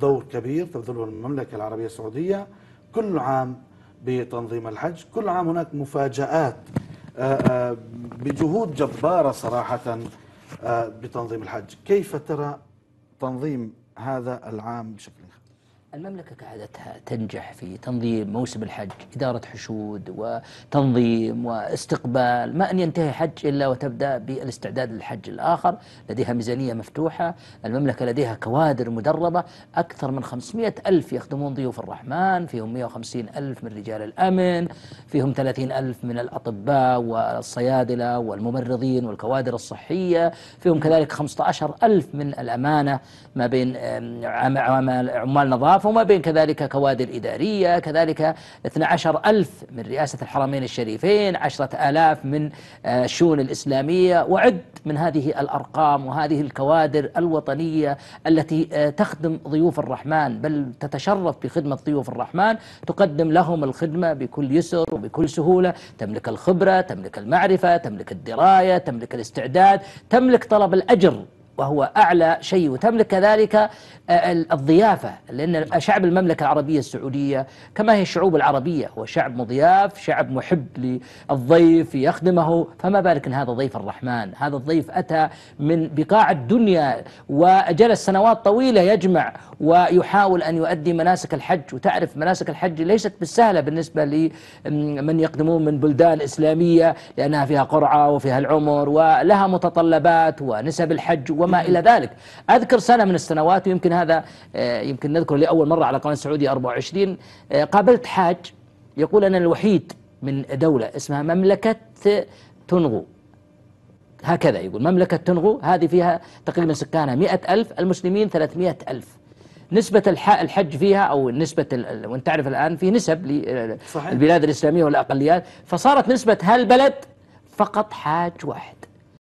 دور كبير تبذله المملكة العربية السعودية كل عام بتنظيم الحج كل عام هناك مفاجآت آه، آه، بجهود جبارة صراحة آه، بتنظيم الحج كيف ترى تنظيم هذا العام بشكل خاص المملكة كعادتها تنجح في تنظيم موسم الحج إدارة حشود وتنظيم واستقبال ما أن ينتهي حج إلا وتبدأ بالاستعداد للحج الآخر لديها ميزانية مفتوحة المملكة لديها كوادر مدربة أكثر من 500 ألف يخدمون ضيوف الرحمن فيهم 150 ألف من رجال الأمن فيهم 30 ألف من الأطباء والصيادلة والممرضين والكوادر الصحية فيهم كذلك 15 ألف من الأمانة ما بين عمال نظافة الأطراف وما بين كذلك كوادر إدارية كذلك 12 ألف من رئاسة الحرمين الشريفين 10 آلاف من آه، الشؤون الإسلامية وعد من هذه الأرقام وهذه الكوادر الوطنية التي آه، تخدم ضيوف الرحمن بل تتشرف بخدمة ضيوف الرحمن تقدم لهم الخدمة بكل يسر وبكل سهولة تملك الخبرة تملك المعرفة تملك الدراية تملك الاستعداد تملك طلب الأجر وهو أعلى شيء وتملك كذلك آه، الضيافة لأن شعب المملكة العربية السعودية كما هي الشعوب العربية هو شعب مضياف شعب محب للضيف يخدمه فما بالك إن هذا ضيف الرحمن هذا الضيف أتى من بقاع الدنيا وجلس سنوات طويلة يجمع ويحاول أن يؤدي مناسك الحج وتعرف مناسك الحج ليست بالسهلة بالنسبة لمن يقدمون من بلدان إسلامية لأنها فيها قرعة وفيها العمر ولها متطلبات ونسب الحج وما إلى ذلك أذكر سنة من السنوات ويمكن هذا آه، يمكن نذكر لأول مرة على قناة السعودية 24 آه، قابلت حاج يقول أنا الوحيد من دولة اسمها مملكة تنغو هكذا يقول مملكة تنغو هذه فيها تقريبا سكانها مئة ألف المسلمين ثلاثمائة ألف نسبة الحج فيها أو نسبة وأنت تعرف الآن في نسب للبلاد الإسلامية والأقليات فصارت نسبة هالبلد فقط حاج واحد